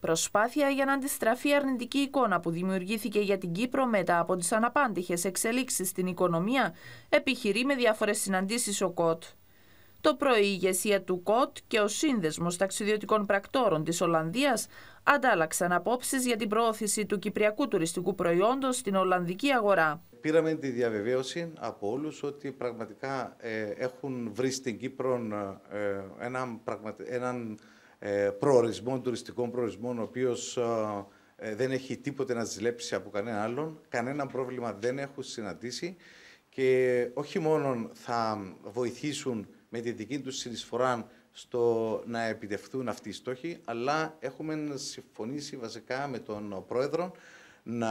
Προσπάθεια για να αντιστραφεί η αρνητική εικόνα που δημιουργήθηκε για την Κύπρο μετά από τις αναπάντηχες εξελίξεις στην οικονομία, επιχειρεί με διάφορες συναντήσεις ο ΚΟΤ. Το πρωί η ηγεσία του ΚΟΤ και ο Σύνδεσμος Ταξιδιωτικών Πρακτόρων της Ολλανδίας αντάλλαξαν απόψεις για την προώθηση του κυπριακού τουριστικού προϊόντος στην Ολλανδική αγορά. Πήραμε τη διαβεβαίωση από όλους ότι πραγματικά ε, έχουν βρει στην Κύπρο ε, έναν, έναν ε, προορισμών, τουριστικών προορισμών, ο οποίος ε, ε, δεν έχει τίποτε να ζηλέψει από κανένα άλλον. Κανένα πρόβλημα δεν έχουν συναντήσει και όχι μόνο θα βοηθήσουν με τη δική τους συνεισφορά στο να επιτευχθούν αυτοί οι στόχοι, αλλά έχουμε συμφωνήσει βασικά με τον Πρόεδρο να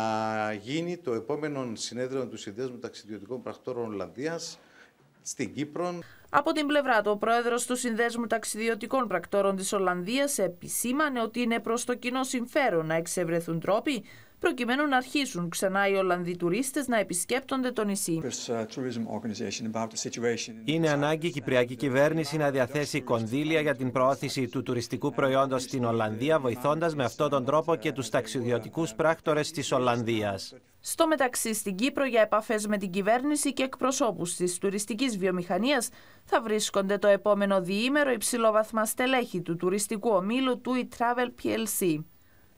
γίνει το επόμενο συνέδριο του Συνδέσμου Ταξιδιωτικών Πρακτόρων Ολλανδίας από την πλευρά του, ο πρόεδρος του Συνδέσμου Ταξιδιωτικών Πρακτόρων της Ολλανδίας επισήμανε ότι είναι προς το κοινό συμφέρον να εξευρεθούν τρόποι προκειμένου να αρχίσουν ξανά οι Ολλανδοί τουρίστες να επισκέπτονται το νησί. Uh, είναι ανάγκη η Κυπριακή κυβέρνηση να διαθέσει κονδύλια για την προώθηση του τουριστικού προϊόντος στην Ολλανδία, βοηθώντας με αυτόν τον τρόπο και τους ταξιδιωτικούς πράκτορες της Ολλανδίας. Στο μεταξύ, στην Κύπρο για επαφές με την κυβέρνηση και εκπροσώπους της τουριστικής βιομηχανίας θα βρίσκονται το επόμενο διήμερο υψηλόβαθμα στελέχη του τουριστικού ομίλου του travel PLC.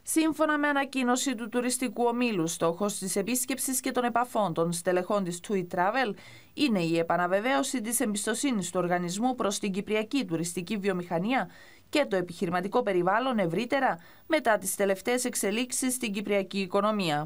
Σύμφωνα με ανακοίνωση του τουριστικού ομίλου, στόχος της επίσκεψης και των επαφών των στελεχών της TUI Travel είναι η επαναβεβαίωση της εμπιστοσύνης του οργανισμού προς την κυπριακή τουριστική βιομηχανία και το επιχειρηματικό περιβάλλον ευρύτερα μετά τις τελευταίες εξελίξεις στην κυπριακή οικονομία.